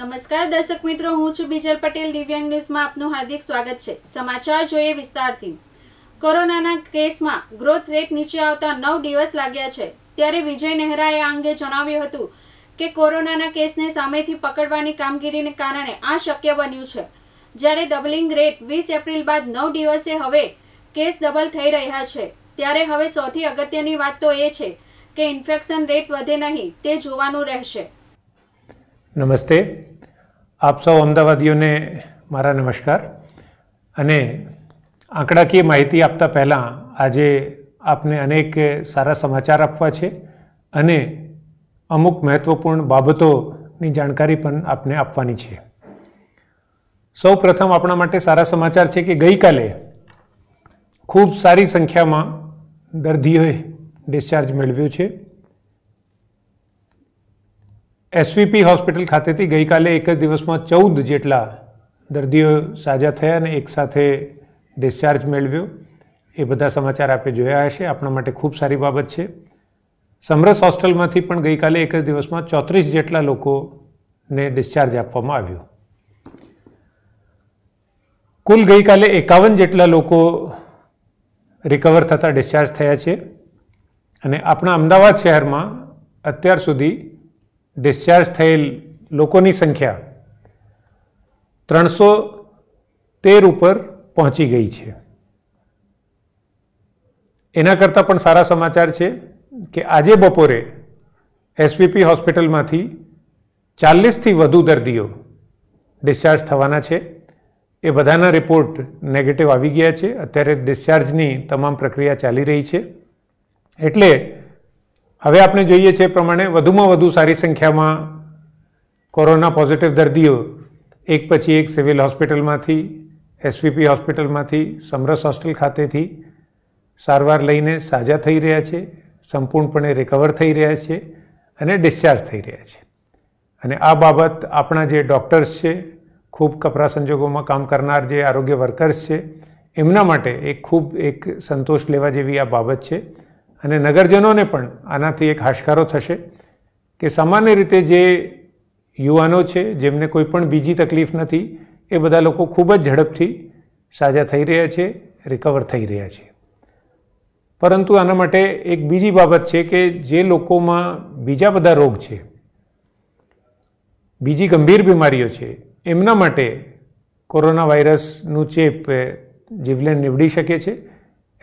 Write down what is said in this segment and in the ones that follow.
નમસ્કાર દર્શક મિત્રો હું છું બીજલ પટેલ દિવ્યાંગ ન્યૂઝમાં આપનું હાર્દિક સ્વાગત છે સમાચાર જોઈએ વિસ્તારથી કોરોનાના કેસમાં ગ્રોથ રેટ નીચે આવતા નવ દિવસ લાગ્યા છે ત્યારે વિજય નહેરાએ આ અંગે જણાવ્યું હતું કે કોરોનાના કેસને સામેથી પકડવાની કામગીરીને કારણે આ શક્ય બન્યું છે જ્યારે ડબલિંગ રેટ વીસ એપ્રિલ બાદ નવ દિવસે હવે કેસ ડબલ થઈ રહ્યા છે ત્યારે હવે સૌથી અગત્યની વાત તો એ છે કે ઇન્ફેક્શન રેટ વધે નહીં તે જોવાનું રહેશે નમસ્તે આપ સૌ અમદાવાદીઓને મારા નમસ્કાર અને આંકડાકીય માહિતી આપતા પહેલાં આજે આપને અનેક સારા સમાચાર આપવા છે અને અમુક મહત્ત્વપૂર્ણ બાબતોની જાણકારી પણ આપને આપવાની છે સૌ પ્રથમ આપણા માટે સારા સમાચાર છે કે ગઈકાલે ખૂબ સારી સંખ્યામાં દર્દીઓએ ડિસ્ચાર્જ મેળવ્યો છે એસવીપી હોસ્પિટલ ખાતેથી ગઈકાલે એક જ દિવસમાં ચૌદ જેટલા દર્દીઓ સાજા થયા અને એકસાથે ડિસ્ચાર્જ મેળવ્યો એ બધા સમાચાર આપે જોયા હશે આપણા માટે ખૂબ સારી બાબત છે સમરસ હોસ્ટેલમાંથી પણ ગઈકાલે એક જ દિવસમાં ચોત્રીસ જેટલા લોકોને ડિસ્ચાર્જ આપવામાં આવ્યો કુલ ગઈકાલે એકાવન જેટલા લોકો રિકવર થતાં ડિસ્ચાર્જ થયા છે અને આપણા અમદાવાદ શહેરમાં અત્યાર સુધી ડિસ્ચાર્જ થયેલ લોકોની સંખ્યા ત્રણસો તેર ઉપર પહોંચી ગઈ છે એના કરતાં પણ સારા સમાચાર છે કે આજે બપોરે એસવીપી હોસ્પિટલમાંથી ચાલીસથી વધુ દર્દીઓ ડિસ્ચાર્જ થવાના છે એ બધાના રિપોર્ટ નેગેટિવ આવી ગયા છે અત્યારે ડિસ્ચાર્જની તમામ પ્રક્રિયા ચાલી રહી છે એટલે હવે આપણે જોઈએ છીએ પ્રમાણે વધુમાં વધુ સારી સંખ્યામાં કોરોના પોઝિટિવ દર્દીઓ એક પછી એક સિવિલ હોસ્પિટલમાંથી એસવીપી હોસ્પિટલમાંથી સમરસ હોસ્ટેલ ખાતેથી સારવાર લઈને સાજા થઈ રહ્યા છે સંપૂર્ણપણે રિકવર થઈ રહ્યા છે અને ડિસ્ચાર્જ થઈ રહ્યા છે અને આ બાબત આપણા જે ડૉક્ટર્સ છે ખૂબ કપરા સંજોગોમાં કામ કરનાર જે આરોગ્ય વર્કર્સ છે એમના માટે એક ખૂબ એક સંતોષ લેવા જેવી આ બાબત છે અને નગરજનોને પણ આનાથી એક હાશકારો થશે કે સામાન્ય રીતે જે યુવાનો છે જેમને કોઈ પણ બીજી તકલીફ નથી એ બધા લોકો ખૂબ જ ઝડપથી સાજા થઈ રહ્યા છે રિકવર થઈ રહ્યા છે પરંતુ આના માટે એક બીજી બાબત છે કે જે લોકોમાં બીજા બધા રોગ છે બીજી ગંભીર બીમારીઓ છે એમના માટે કોરોના વાયરસનું ચેપ જીવલેણ નીવડી શકે છે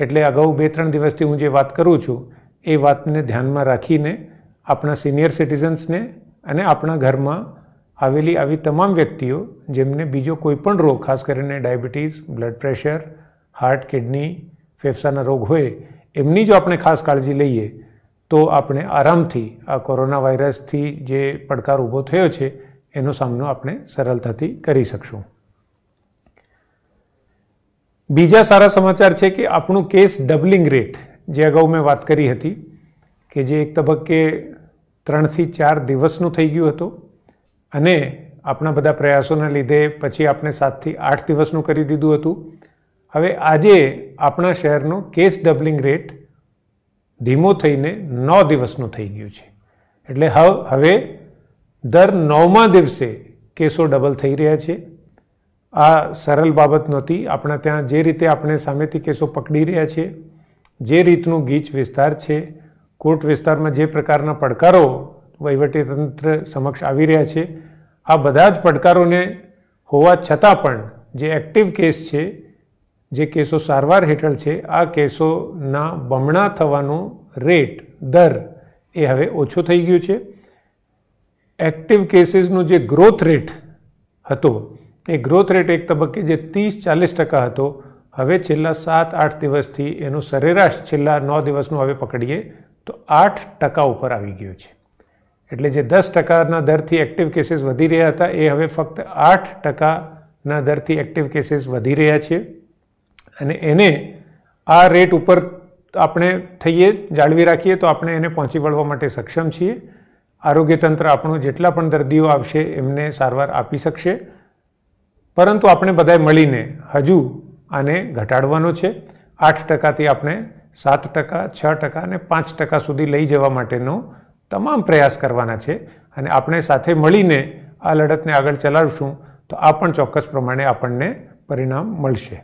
એટલે અગાઉ બે ત્રણ દિવસથી હું જે વાત કરું છું એ વાતને ધ્યાનમાં રાખીને આપણા સિનિયર સિટીઝન્સને અને આપણા ઘરમાં આવેલી આવી તમામ વ્યક્તિઓ જેમને બીજો કોઈપણ રોગ ખાસ કરીને diabetes blood pressure heart kidney ફેફસાના રોગ હોય એમની જો આપણે ખાસ કાળજી લઈએ તો આપણે આરામથી આ કોરોના વાયરસથી જે પડકાર ઊભો થયો છે એનો સામનો આપણે સરળતાથી કરી શકશું બીજા સારા સમાચાર છે કે આપણું કેસ ડબલિંગ રેટ જે અગાઉ મેં વાત કરી હતી કે જે એક તબક્કે ત્રણથી ચાર દિવસનું થઈ ગયું હતું અને આપણા બધા પ્રયાસોના લીધે પછી આપણે સાતથી આઠ દિવસનું કરી દીધું હતું હવે આજે આપણા શહેરનો કેસ ડબલિંગ રેટ ધીમો થઈને નવ દિવસનું થઈ ગયું છે એટલે હવે દર નવમા દિવસે કેસો ડબલ થઈ રહ્યા છે આ સરળ બાબત નહોતી આપણા ત્યાં જે રીતે આપણે સામેથી કેસો પકડી રહ્યા છીએ જે રીતનું ગીચ વિસ્તાર છે કોર્ટ વિસ્તારમાં જે પ્રકારના પડકારો વહીવટીતંત્ર સમક્ષ આવી રહ્યા છે આ બધા જ પડકારોને હોવા છતાં પણ જે એક્ટિવ કેસ છે જે કેસો સારવાર હેઠળ છે આ કેસોના બમણા થવાનો રેટ દર એ હવે ઓછો થઈ ગયો છે એક્ટિવ કેસીસનો જે ગ્રોથ રેટ હતો એ ગ્રોથ રેટ એક તબક્કે જે ત્રીસ ચાલીસ ટકા હતો હવે છેલ્લા સાત આઠ દિવસથી એનું સરેરાશ છેલ્લા નવ દિવસનું હવે પકડીએ તો આઠ ટકા ઉપર આવી ગયું છે એટલે જે દસ ટકાના દરથી એક્ટિવ કેસીસ વધી રહ્યા હતા એ હવે ફક્ત આઠ ટકાના દરથી એક્ટિવ કેસીસ વધી રહ્યા છે અને એને આ રેટ ઉપર આપણે થઈએ જાળવી રાખીએ તો આપણે એને પહોંચી વળવા માટે સક્ષમ છીએ આરોગ્ય તંત્ર આપણું જેટલા પણ દર્દીઓ આવશે એમને સારવાર આપી શકશે પરંતુ આપણે બધાએ મળીને હજુ આને ઘટાડવાનો છે આઠ ટકાથી આપણે સાત ટકા છ ટકા અને પાંચ ટકા સુધી લઈ જવા માટેનો તમામ પ્રયાસ કરવાના છે અને આપણે સાથે મળીને આ લડતને આગળ ચલાવીશું તો આ પણ ચોક્કસ પ્રમાણે આપણને પરિણામ મળશે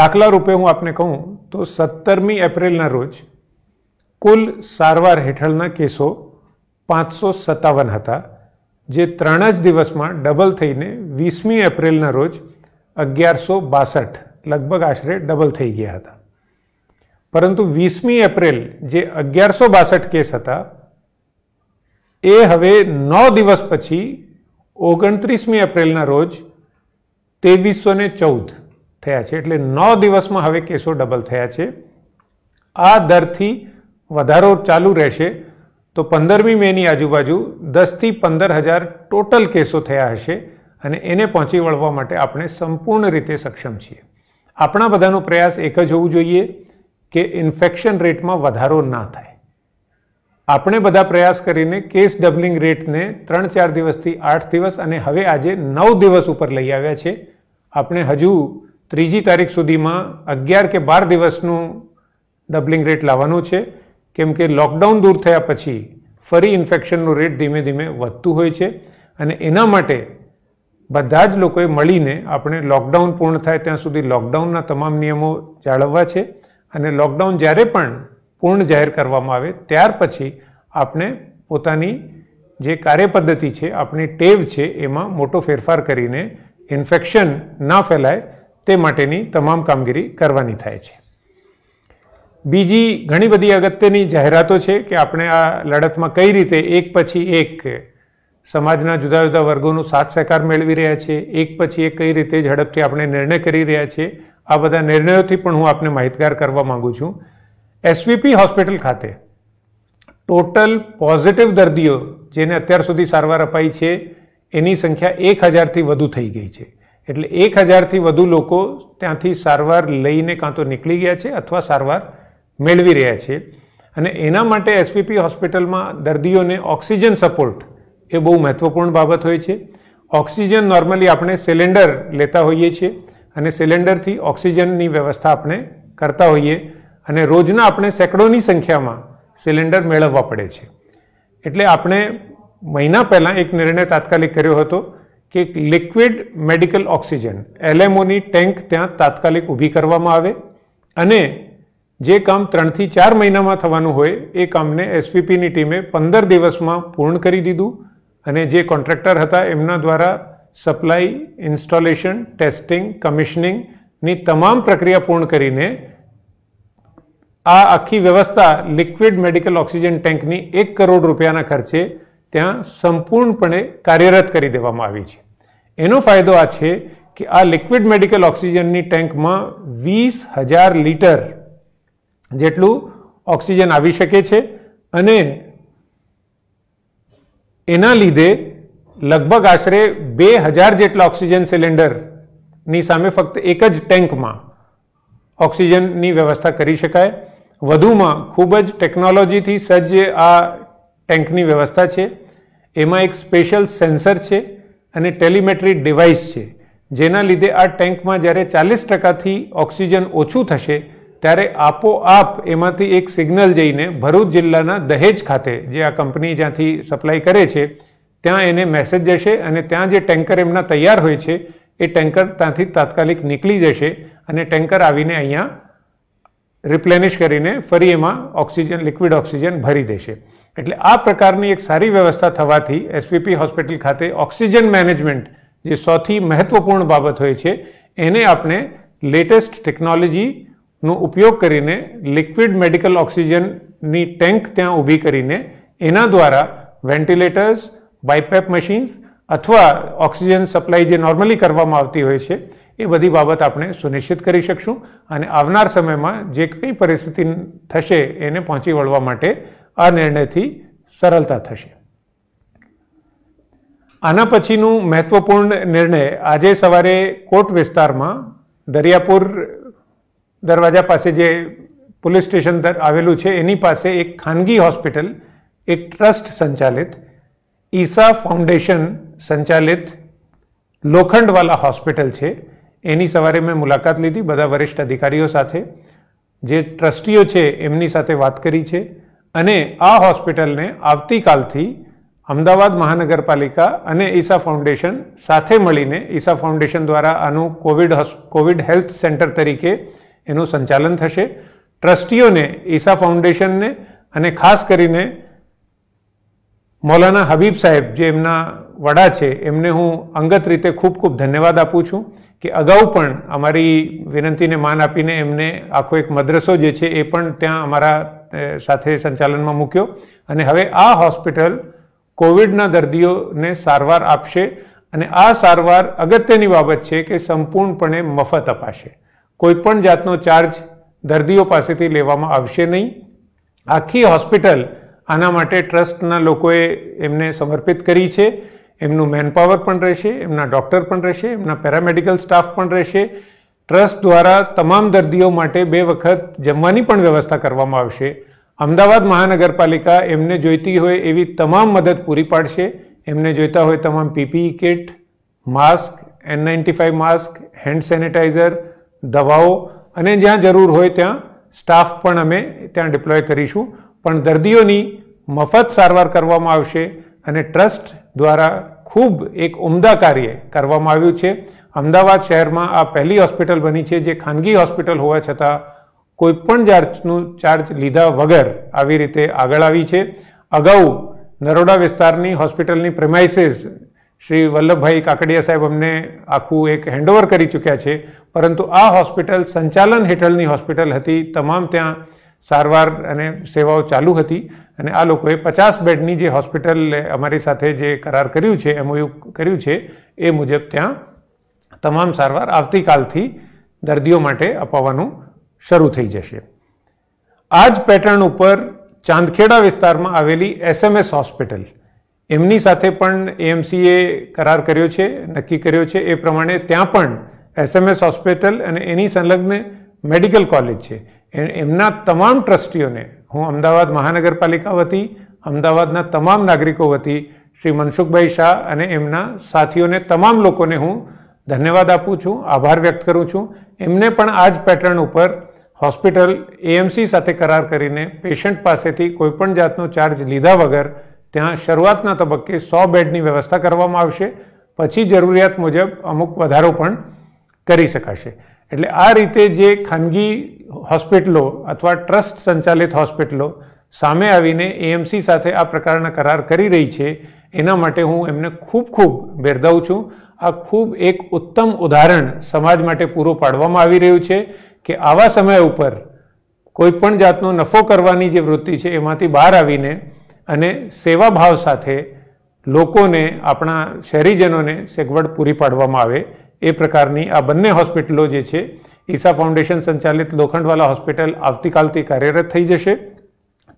દાખલા રૂપે હું આપને કહું તો સત્તરમી એપ્રિલના રોજ કુલ સારવાર હેઠળના કેસો પાંચસો સત્તાવન હતા જે ત્રણ જ દિવસમાં ડબલ થઈને વીસમી એપ્રિલના રોજ અગિયારસો બાસઠ લગભગ આશરે ડબલ થઈ ગયા હતા પરંતુ વીસમી એપ્રિલ જે અગિયારસો બાસઠ કેસ હતા એ હવે નવ દિવસ પછી ઓગણત્રીસમી એપ્રિલના રોજ ત્રેવીસો ને ચૌદ થયા છે એટલે નવ દિવસમાં હવે કેસો ડબલ થયા છે આ દરથી વધારો ચાલુ રહેશે તો પંદરમી મેની આજુબાજુ દસથી પંદર હજાર ટોટલ કેસો થયા હશે અને એને પહોંચી વળવા માટે આપણે સંપૂર્ણ રીતે સક્ષમ છીએ આપણા બધાનો પ્રયાસ એક જ હોવું જોઈએ કે ઇન્ફેક્શન રેટમાં વધારો ના થાય આપણે બધા પ્રયાસ કરીને કેસ ડબલિંગ રેટને ત્રણ ચાર દિવસથી આઠ દિવસ અને હવે આજે નવ દિવસ ઉપર લઈ આવ્યા છે આપણે હજુ ત્રીજી તારીખ સુધીમાં અગિયાર કે બાર દિવસનું ડબલિંગ રેટ લાવવાનું છે કેમ કે લોકડાઉન દૂર થયા પછી ફરી ઇન્ફેક્શનનો રેટ ધીમે ધીમે વધતું હોય છે અને એના માટે બધા જ લોકોએ મળીને આપણે લોકડાઉન પૂર્ણ થાય ત્યાં સુધી લોકડાઉનના તમામ નિયમો જાળવવા છે અને લોકડાઉન જ્યારે પણ પૂર્ણ જાહેર કરવામાં આવે ત્યાર પછી આપણે પોતાની જે કાર્યપદ્ધતિ છે આપણી ટેવ છે એમાં મોટો ફેરફાર કરીને ઇન્ફેક્શન ના ફેલાય તે માટેની તમામ કામગીરી કરવાની થાય છે બીજી ઘણી બધી અગત્યની જાહેરાતો છે કે આપણે આ લડતમાં કઈ રીતે એક પછી એક સમાજના જુદા જુદા વર્ગોનું સાથ સહકાર મેળવી રહ્યા છે એક પછી એક કઈ રીતે ઝડપથી આપણે નિર્ણય કરી રહ્યા છીએ આ બધા નિર્ણયોથી પણ હું આપને માહિતગાર કરવા માગું છું એસવીપી હોસ્પિટલ ખાતે ટોટલ પોઝિટિવ દર્દીઓ જેને અત્યાર સુધી સારવાર અપાઈ છે એની સંખ્યા એક હજારથી વધુ થઈ ગઈ છે એટલે એક હજારથી વધુ લોકો ત્યાંથી સારવાર લઈને કાં તો નીકળી ગયા છે અથવા સારવાર મેળવી રહ્યા છીએ અને એના માટે એસવીપી હોસ્પિટલમાં દર્દીઓને ઓક્સિજન સપોર્ટ એ બહુ મહત્ત્વપૂર્ણ બાબત હોય છે ઓક્સિજન નોર્મલી આપણે સિલિન્ડર લેતા હોઈએ છીએ અને સિલિન્ડરથી ઓક્સિજનની વ્યવસ્થા આપણે કરતા હોઈએ અને રોજના આપણે સેંકડોની સંખ્યામાં સિલિન્ડર મેળવવા પડે છે એટલે આપણે મહિના પહેલાં એક નિર્ણય તાત્કાલિક કર્યો હતો કે લિક્વિડ મેડિકલ ઓક્સિજન એલએમઓની ટેન્ક ત્યાં તાત્કાલિક ઊભી કરવામાં આવે અને જે કામ ત્રણથી ચાર મહિનામાં થવાનું હોય એ કામને એસવીપીની ટીમે પંદર દિવસમાં પૂર્ણ કરી દીધું અને જે કોન્ટ્રાક્ટર હતા એમના દ્વારા સપ્લાય ઇન્સ્ટોલેશન ટેસ્ટિંગ કમિશનિંગની તમામ પ્રક્રિયા પૂર્ણ કરીને આ આખી વ્યવસ્થા લિક્વિડ મેડિકલ ઓક્સિજન ટેન્કની એક કરોડ રૂપિયાના ખર્ચે ત્યાં સંપૂર્ણપણે કાર્યરત કરી દેવામાં આવી છે એનો ફાયદો આ છે કે આ લિક્વિડ મેડિકલ ઓક્સિજનની ટેન્કમાં વીસ હજાર લીટર જેટલું ઓક્સિજન આવી શકે છે અને એના લીધે લગભગ આશરે બે હજાર જેટલા ઓક્સિજન સિલિન્ડરની સામે ફક્ત એક જ ટેન્કમાં ઓક્સિજનની વ્યવસ્થા કરી શકાય વધુમાં ખૂબ જ ટેકનોલોજીથી સજ્જ આ ટેન્કની વ્યવસ્થા છે એમાં એક સ્પેશિયલ સેન્સર છે અને ટેલિમેટ્રી ડિવાઇસ છે જેના લીધે આ ટેન્કમાં જ્યારે ચાલીસ ટકાથી ઓક્સિજન ઓછું થશે ત્યારે આપોઆપ એમાંથી એક સિગ્નલ જઈને ભરૂચ જિલ્લાના દહેજ ખાતે જે આ કંપની જ્યાંથી સપ્લાય કરે છે ત્યાં એને મેસેજ જશે અને ત્યાં જે ટેન્કર એમના તૈયાર હોય છે એ ટેન્કર ત્યાંથી તાત્કાલિક નીકળી જશે અને ટેન્કર આવીને અહીંયા રિપ્લેનિશ કરીને ફરી એમાં ઓક્સિજન લિક્વિડ ઓક્સિજન ભરી દેશે એટલે આ પ્રકારની એક સારી વ્યવસ્થા થવાથી એસવીપી હોસ્પિટલ ખાતે ઓક્સિજન મેનેજમેન્ટ જે સૌથી મહત્વપૂર્ણ બાબત હોય છે એને આપણે લેટેસ્ટ ટેકનોલોજી નો ઉપયોગ કરીને લિક્વિડ મેડિકલ ઓક્સિજનની ટેન્ક ત્યાં ઊભી કરીને એના દ્વારા વેન્ટિલેટર્સ બાયપેપ મશીન્સ અથવા ઓક્સિજન સપ્લાય જે નોર્મલી કરવામાં આવતી હોય છે એ બધી બાબત આપણે સુનિશ્ચિત કરી શકશું અને આવનાર સમયમાં જે કંઈ પરિસ્થિતિ થશે એને પહોંચી વળવા માટે આ નિર્ણયથી સરળતા થશે આના પછીનું મહત્વપૂર્ણ નિર્ણય આજે સવારે કોટ વિસ્તારમાં દરિયાપુર दरवाजा पासे जे पोलीस स्टेशन तर આવેલું છે એની પાસે એક ખાનગી હોસ્પિટલ એક ટ્રસ્ટ સંચાલિત ઈસા ફાઉન્ડેશન સંચાલિત લોખંડવાલા હોસ્પિટલ છે એની સવારે મે મુલાકાત લીધી બધા વરિષ્ઠ અધિકારીઓ સાથે જે ટ્રસ્ટીઓ છે એમની સાથે વાત કરી છે અને આ હોસ્પિટલને આવતીકાલથી અમદાવાદ મહાનગરપાલિકા અને ઈસા ફાઉન્ડેશન સાથે મળીને ઈસા ફાઉન્ડેશન દ્વારા અનુ કોવિડ કોવિડ હેલ્થ સેન્ટર તરીકે એનું સંચાલન થશે ટ્રસ્ટીઓને ઈશા ફાઉન્ડેશનને અને ખાસ કરીને મૌલાના હબીબ સાહેબ જે એમના વડા છે એમને હું અંગત રીતે ખૂબ ખૂબ ધન્યવાદ આપું છું કે અગાઉ પણ અમારી વિનંતીને માન આપીને એમને આખો એક મદ્રસો જે છે એ પણ ત્યાં અમારા સાથે સંચાલનમાં મૂક્યો અને હવે આ હોસ્પિટલ કોવિડના દર્દીઓને સારવાર આપશે અને આ સારવાર અગત્યની બાબત છે કે સંપૂર્ણપણે મફત અપાશે કોઈપણ જાતનો ચાર્જ દર્દીઓ પાસેથી લેવામાં આવશે નહીં આખી હોસ્પિટલ આના માટે ટ્રસ્ટના લોકોએ એમને સમર્પિત કરી છે એમનું મેનપાવર પણ રહેશે એમના ડૉક્ટર પણ રહેશે એમના પેરામેડિકલ સ્ટાફ પણ રહેશે ટ્રસ્ટ દ્વારા તમામ દર્દીઓ માટે બે વખત જમવાની પણ વ્યવસ્થા કરવામાં આવશે અમદાવાદ મહાનગરપાલિકા એમને જોઈતી હોય એવી તમામ મદદ પૂરી પાડશે એમને જોઈતા હોય તમામ PPE kit mask N ninety five mask hand sanitizer દવાઓ અને જ્યાં જરૂર હોય ત્યાં સ્ટાફ પણ અમે ત્યાં ડિપ્લોય કરીશું પણ દર્દીઓની મફત સારવાર કરવામાં આવશે અને ટ્રસ્ટ દ્વારા ખૂબ એક ઉમદા કાર્ય કરવામાં આવ્યું છે અમદાવાદ શહેરમાં આ પહેલી હોસ્પિટલ બની છે જે ખાનગી હોસ્પિટલ હોવા છતાં કોઈપણ ચાર્જનું ચાર્જ લીધા વગર આવી રીતે આગળ આવી છે અગાઉ નરોડા વિસ્તારની હોસ્પિટલની પ્રેમાઇસીસ શ્રી વલ્લભભાઈ કાકડિયા સાહેબ અમને આખું એક હેન્ડઓવર કરી ચૂક્યા છે પરંતુ આ હોસ્પિટલ સંચાલન હેઠળની હોસ્પિટલ હતી તમામ ત્યાં સારવાર અને સેવાઓ ચાલુ હતી અને આ લોકોએ પચાસ બેડની જે હોસ્પિટલ અમારી સાથે જે કરાર કર્યું છે એમઓયુ કર્યું છે એ મુજબ ત્યાં તમામ સારવાર આવતીકાલથી દર્દીઓ માટે અપાવવાનું શરૂ થઈ જશે આ જ પેટર્ન ઉપર ચાંદખેડા વિસ્તારમાં આવેલી એસએમએસ હોસ્પિટલ એમની સાથે પણ એએમસીએ કરાર કર્યો છે નક્કી કર્યો છે એ પ્રમાણે ત્યાં પણ એસએમએસ હોસ્પિટલ અને એની સંલગ્ન મેડિકલ કોલેજ છે એમના તમામ ટ્રસ્ટીઓને હું અમદાવાદ મહાનગરપાલિકા વતી અમદાવાદના તમામ નાગરિકો વતી શ્રી મનસુખભાઈ શાહ અને એમના સાથીઓને તમામ લોકોને હું ધન્યવાદ આપું છું આભાર વ્યક્ત કરું છું એમને પણ આ જ પેટર્ન ઉપર હોસ્પિટલ એએમસી સાથે કરાર કરીને પેશન્ટ પાસેથી કોઈપણ જાતનો ચાર્જ લીધા વગર ત્યાં શરૂઆતના તબક્કે સો બેડની વ્યવસ્થા કરવામાં આવશે પછી જરૂરિયાત મુજબ અમુક વધારો પણ કરી શકાશે એટલે આ રીતે જે ખાનગી હોસ્પિટલો અથવા ટ્રસ્ટ સંચાલિત હોસ્પિટલો સામે આવીને એએમસી સાથે આ પ્રકારના કરાર કરી રહી છે એના માટે હું એમને ખૂબ ખૂબ બિરદાવું છું આ ખૂબ એક ઉત્તમ ઉદાહરણ સમાજ માટે પૂરું પાડવામાં આવી રહ્યું છે કે આવા સમય ઉપર કોઈપણ જાતનો નફો કરવાની જે વૃત્તિ છે એમાંથી બહાર આવીને અને સેવાભાવ સાથે લોકોને આપણા શહેરીજનોને સગવડ પૂરી પાડવામાં આવે એ પ્રકારની આ બંને હોસ્પિટલો જે છે ઈસા ફાઉન્ડેશન સંચાલિત લોખંડવાલા હોસ્પિટલ આવતીકાલથી કાર્યરત થઈ જશે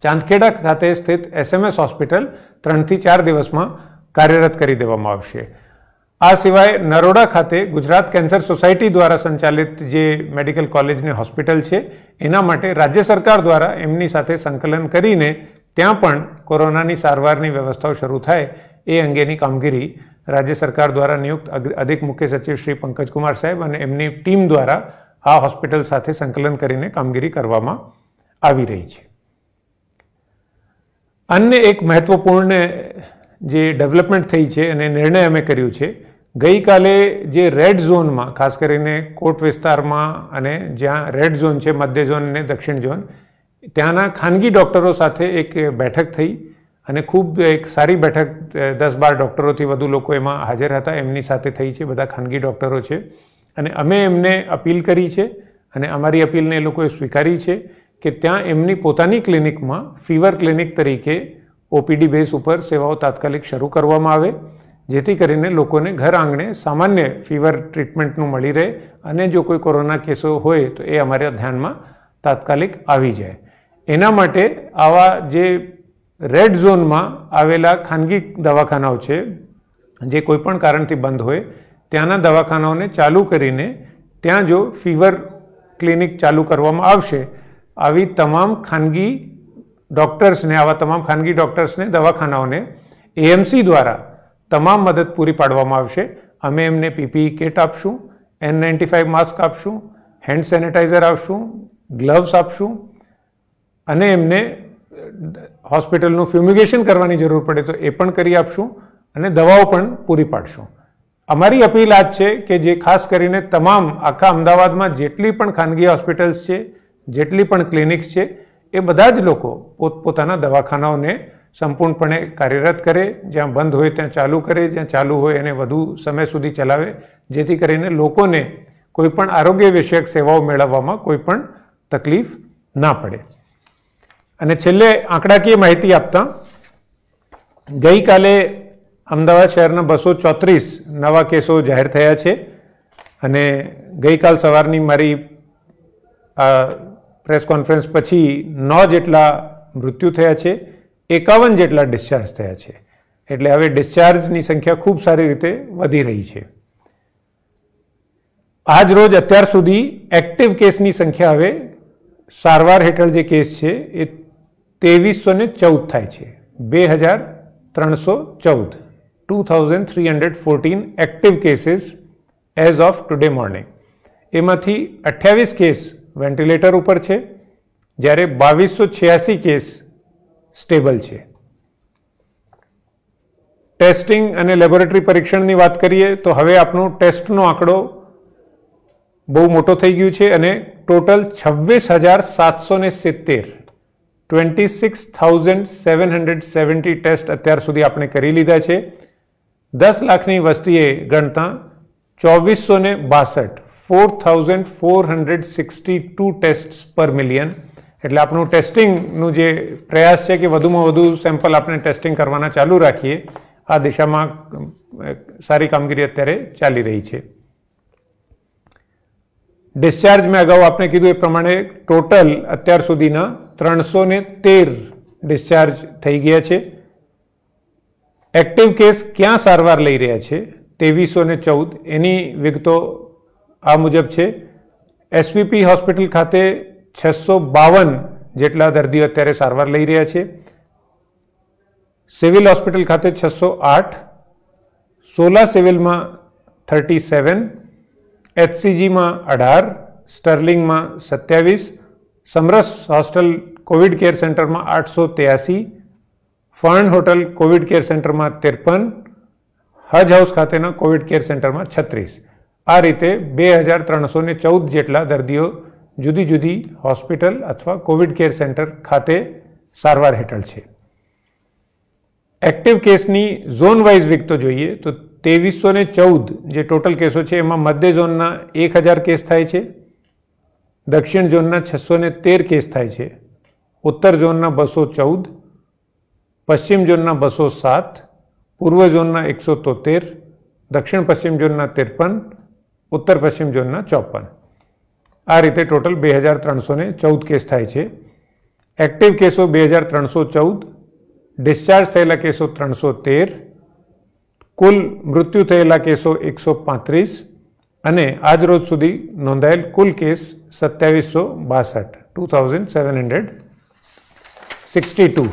ચાંદખેડા ખાતે સ્થિત એસએમએસ હોસ્પિટલ ત્રણથી ચાર દિવસમાં કાર્યરત કરી દેવામાં આવશે આ સિવાય નરોડા ખાતે ગુજરાત કેન્સર સોસાયટી દ્વારા સંચાલિત જે મેડિકલ કોલેજની હોસ્પિટલ છે એના માટે રાજ્ય સરકાર દ્વારા એમની સાથે સંકલન કરીને ત્યાં પણ કોરોનાની સારવારની વ્યવસ્થાઓ શરૂ થાય એ અંગેની કામગીરી રાજ્ય સરકાર દ્વારા નિયુક્ત અધિક મુખ્ય સચિવ શ્રી પંકજકુમાર સાહેબ અને એમની ટીમ દ્વારા આ હોસ્પિટલ સાથે સંકલન કરીને કામગીરી કરવામાં આવી રહી છે અન્ય એક મહત્વપૂર્ણ જે ડેવલપમેન્ટ થઈ છે અને નિર્ણય અમે કર્યું છે ગઈકાલે જે રેડ ઝોનમાં ખાસ કરીને કોટ વિસ્તારમાં અને જ્યાં રેડ ઝોન છે મધ્ય ઝોન અને દક્ષિણ ઝોન ત્યાંના ખાનગી ડૉક્ટરો સાથે એક બેઠક થઈ અને ખૂબ એક સારી બેઠક દસ બાર ડૉક્ટરોથી વધુ લોકો એમાં હાજર હતા એમની સાથે થઈ છે બધા ખાનગી ડૉક્ટરો છે અને અમે એમને અપીલ કરી છે અને અમારી અપીલને એ લોકોએ સ્વીકારી છે કે ત્યાં એમની પોતાની ક્લિનિકમાં ફીવર ક્લિનિક તરીકે ઓપીડી બેઝ ઉપર સેવાઓ તાત્કાલિક શરૂ કરવામાં આવે જેથી કરીને લોકોને ઘર આંગણે સામાન્ય ફીવર ટ્રીટમેન્ટનું મળી રહે અને જો કોઈ કોરોના કેસો હોય તો એ અમારા ધ્યાનમાં તાત્કાલિક આવી જાય એના માટે આવા જે રેડ ઝોનમાં આવેલા ખાનગી દવાખાનાઓ છે જે કોઈપણ કારણથી બંધ હોય ત્યાંના દવાખાનાઓને ચાલુ કરીને ત્યાં જો ફીવર ક્લિનિક ચાલુ કરવામાં આવશે આવી તમામ ખાનગી ડૉક્ટર્સને આવા તમામ ખાનગી ડૉક્ટર્સને દવાખાનાઓને એએમસી દ્વારા તમામ મદદ પૂરી પાડવામાં આવશે અમે એમને પીપીઈ કિટ e આપશું એન નાઇન્ટી ફાઇવ માસ્ક આપશું હેન્ડ સેનિટાઈઝર આપશું ગ્લવ્સ આપશું અને એમને હોસ્પિટલનું ફ્યુમિગેશન કરવાની જરૂર પડે તો એ પણ કરી આપશું અને દવાઓ પણ પૂરી પાડશું અમારી અપીલ આજ છે કે જે ખાસ કરીને તમામ આખા અમદાવાદમાં જેટલી પણ ખાનગી હોસ્પિટલ્સ છે જેટલી પણ ક્લિનિક્સ છે એ બધા જ લોકો પોતપોતાના દવાખાનાઓને સંપૂર્ણપણે કાર્યરત કરે જ્યાં બંધ હોય ત્યાં ચાલુ કરે જ્યાં ચાલુ હોય એને વધુ સમય સુધી ચલાવે જેથી કરીને લોકોને કોઈપણ આરોગ્ય વિષયક સેવાઓ મેળવવામાં કોઈ પણ તકલીફ ના પડે અને છેલ્લે આંકડાકીય માહિતી આપતા ગઈકાલે અમદાવાદ શહેરના બસો ચોત્રીસ નવા કેસો જાહેર થયા છે અને ગઈકાલ સવારની મારી પ્રેસ કોન્ફરન્સ પછી નો જેટલા મૃત્યુ થયા છે એકાવન જેટલા ડિસ્ચાર્જ થયા છે એટલે હવે ડિસ્ચાર્જની સંખ્યા ખૂબ સારી રીતે વધી રહી છે આજ રોજ અત્યાર સુધી એક્ટિવ કેસની સંખ્યા હવે સારવાર હેઠળ જે કેસ છે એ ત્રેવીસો ને ચૌદ થાય છે બે હજાર ત્રણસો ચૌદ two thousand three hundred fourteen active cases as of today morning એમાંથી અઠ્યાવીસ કેસ વેન્ટિલેટર ઉપર છે જ્યારે બાવીસો છ્યાસી કેસ સ્ટેબલ છે ટેસ્ટિંગ અને લેબોરેટરી પરીક્ષણની વાત કરીએ તો હવે આપણો ટેસ્ટનો આંકડો બહુ મોટો થઈ ગયું છે અને ટોટલ છવ્વીસ હજાર સાતસો ને સિત્તેર twenty six thousand seven hundred seventy test અત્યાર સુધી આપણે કરી લીધા છે દસ લાખની વસ્તીએ ગણતા ચોવીસો ને બાસઠ four thousand four hundred sixty two test પર મિલિયન એટલે આપણું ટેસ્ટિંગનું જે પ્રયાસ છે કે વધુમાં વધુ સેમ્પલ આપણે ટેસ્ટિંગ કરવાના ચાલુ રાખીએ આ દિશામાં સારી કામગીરી અત્યારે ચાલી રહી છે ડિસ્ચાર્જ મેં અગાઉ આપણે કીધું એ પ્રમાણે ટોટલ અત્યાર સુધીના ત્રણસો ને તેર ડિસ્ચાર્જ થઈ ગયા છે એક્ટિવ કેસ ક્યાં સારવાર લઈ રહ્યા છે તેવીસો ને ચૌદ એની વિગતો આ મુજબ છે એસવીપી હોસ્પિટલ ખાતે છસો બાવન જેટલા દર્દીઓ અત્યારે સારવાર લઈ રહ્યા છે સિવિલ હોસ્પિટલ ખાતે છસો આઠ સોલા સિવિલમાં થર્ટી સેવન એચસીજીમાં અઢાર સ્ટર્લિંગમાં સત્યાવીસ સમરસ હોસ્ટેલ કોવિડ કેર સેન્ટરમાં આઠસો ત્યાસી ફર્ણ હોટલ કોવિડ કેર સેન્ટરમાં ત્રેપન હજ હાઉસ ખાતેના કોવિડ કેર સેન્ટરમાં છત્રીસ આ રીતે બે હજાર ત્રણસો ને ચૌદ જેટલા દર્દીઓ જુદી જુદી હોસ્પિટલ અથવા કોવિડ કેર સેન્ટર ખાતે સારવાર હેઠળ છે એક્ટિવ કેસની ઝોન વાઇઝ વિગતો જોઈએ તો ત્રેવીસો ચૌદ જે ટોટલ કેસો છે એમાં મધ્ય ઝોનના એક હજાર કેસ થાય છે દક્ષિણ ઝોનના છસો ને તેર કેસ થાય છે ઉત્તર ઝોનના બસો ચૌદ પશ્ચિમ ઝોનના બસો સાત પૂર્વ ઝોનના એકસો તોતેર દક્ષિણ પશ્ચિમ ઝોનના ત્રેપન ઉત્તર પશ્ચિમ ઝોનના ચોપન આ રીતે ટોટલ બે હજાર ત્રણસો ચૌદ કેસ થાય છે એક્ટિવ કેસો બે હજાર ત્રણસો ચૌદ ડિસ્ચાર્જ થયેલા કેસો ત્રણસો તેર કુલ મૃત્યુ થયેલા કેસો એકસો પાંત્રીસ અને આજ રોજ સુધી નોંધાયેલ કુલ કેસ સત્યાવીસો બાસઠ two thousand seven hundred sixty two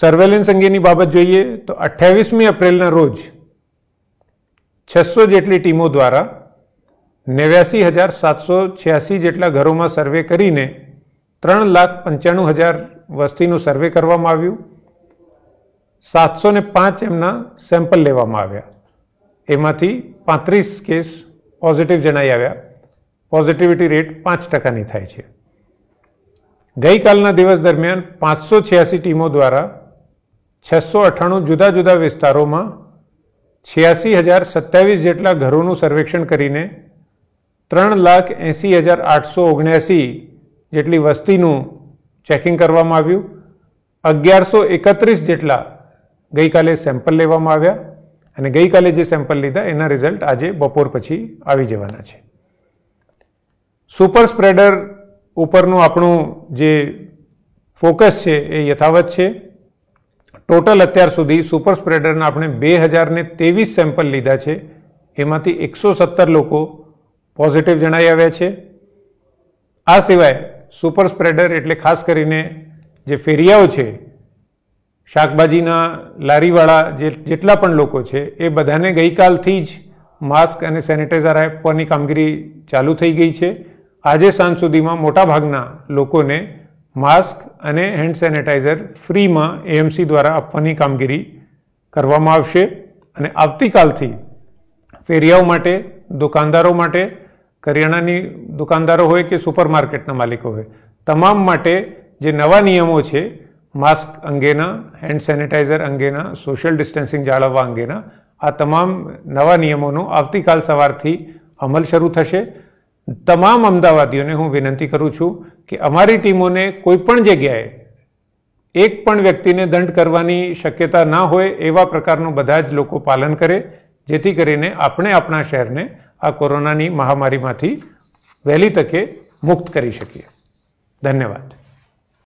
surveillance અંગેની બાબત જોઈએ તો અઠ્યાવીસમી એપ્રિલના રોજ છસો જેટલી ટીમો દ્વારા નેવ્યાસી હજાર સાતસો છ્યાસી જેટલા ઘરોમાં સર્વે કરીને ત્રણ લાખ પંચાણું હજાર વસ્તીનું સર્વે કરવામાં આવ્યું સાતસો ને પાંચ એમના સેમ્પલ લેવામાં આવ્યા એમાંથી પાંત્રીસ કેસ પોઝિટિવ જણાઈ આવ્યા પોઝિટિવિટી રેટ પાંચ ટકાની થાય છે ગઈકાલના દિવસ દરમિયાન પાંચસો છ્યાસી ટીમો દ્વારા છસો અઠ્ઠાણું જુદા જુદા વિસ્તારોમાં છ્યાસી હજાર સત્યાવીસ જેટલા ઘરોનું સર્વેક્ષણ કરીને ત્રણ લાખ એંસી હજાર આઠસો ઓગણ્યાસી જેટલી વસ્તીનું ચેકિંગ કરવામાં આવ્યું અગિયારસો એકત્રીસ જેટલા ગઈકાલે સેમ્પલ લેવામાં આવ્યા અને ગઈકાલે જે સેમ્પલ લીધા એના રિઝલ્ટ આજે બપોર પછી આવી જવાના છે સુપર સ્પ્રેડર ઉપરનું આપણું જે ફોકસ છે એ યથાવત છે ટોટલ અત્યાર સુધી સુપર સ્પ્રેડરના આપણે બે હજારને ત્રેવીસ સેમ્પલ લીધા છે એમાંથી એકસો સત્તર લોકો પોઝિટિવ જણાવી આવ્યા છે આ સિવાય સુપર સ્પ્રેડર એટલે ખાસ કરીને જે ફેરિયાઓ છે શાકભાજીના લારીવાળા જે જેટલા પણ લોકો છે એ બધાને ગઈકાલથી જ માસ્ક અને સેનિટાઈઝર આપવાની કામગીરી ચાલુ થઈ ગઈ છે આજે સાંજ સુધીમાં મોટાભાગના લોકોને માસ્ક અને હેન્ડ સેનિટાઈઝર ફ્રીમાં એએમસી દ્વારા આપવાની કામગીરી કરવામાં આવશે અને આવતીકાલથી ફેરિયાઓ માટે દુકાનદારો માટે કરિયાણાની દુકાનદારો હોય કે સુપરમાર્કેટના માલિકો હોય તમામ માટે જે નવા નિયમો છે માસ્ક અંગેના હેન્ડ સેનિટાઈઝર અંગેના સોશિયલ ડિસ્ટન્સિંગ જાળવવા અંગેના આ તમામ નવા નિયમોનો આવતીકાલ સવારથી અમલ શરૂ થશે તમામ અમદાવાદીઓને હું વિનંતી કરું છું કે અમારી ટીમોને કોઈ પણ જગ્યાએ એક પણ વ્યક્તિને દંડ કરવાની શક્યતા ના હોય એવા પ્રકારનું બધા જ લોકો પાલન કરે જેથી કરીને આપણે આપણા શહેરને આ કોરોનાની મહામારીમાંથી વહેલી તકે મુક્ત કરી શકીએ ધન્યવાદ